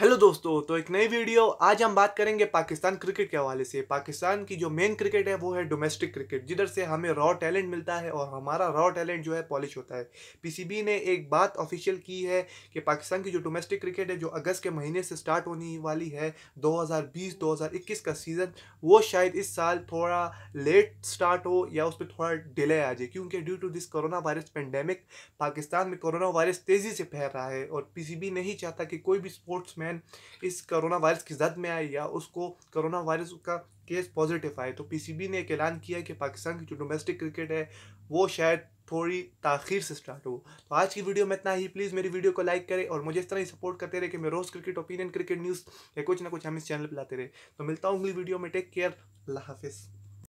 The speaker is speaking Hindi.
हेलो दोस्तों तो एक नई वीडियो आज हम बात करेंगे पाकिस्तान क्रिकेट के हवाले से पाकिस्तान की जो मेन क्रिकेट है वो है डोमेस्टिक क्रिकेट जिधर से हमें रॉ टैलेंट मिलता है और हमारा रॉ टैलेंट जो है पॉलिश होता है पीसीबी ने एक बात ऑफिशियल की है कि पाकिस्तान की जो डोमेस्टिक क्रिकेट है जो अगस्त के महीने से स्टार्ट होने वाली है दो हज़ार का सीज़न वो शायद इस साल थोड़ा लेट स्टार्ट हो या उस पर थोड़ा डिले आ जाए क्योंकि due to this corona virus pandemic Pakistan में करोना वायरस तेज़ी से फैल रहा है और पी नहीं चाहता कि कोई भी स्पोर्ट्स मैन मैन इस करोना वायरस की जद में आए या उसको कोरोना वायरस का केस पॉजिटिव आए तो पीसीबी ने एक ऐलान किया कि पाकिस्तान की जो डोमेस्टिक क्रिकेट है वो शायद थोड़ी ताखिर से स्टार्ट हो तो आज की वीडियो में इतना ही प्लीज़ मेरी वीडियो को लाइक करें और मुझे इस तरह ही सपोर्ट करते रहे कि मैं रोज़ क्रिकेट ओपिनियन क्रिकेट न्यूज़ या कुछ ना कुछ हम इस चैनल पर लाते रहे तो मिलता हूँ अगली वीडियो में टेक केयर अल्लाह हाफिज़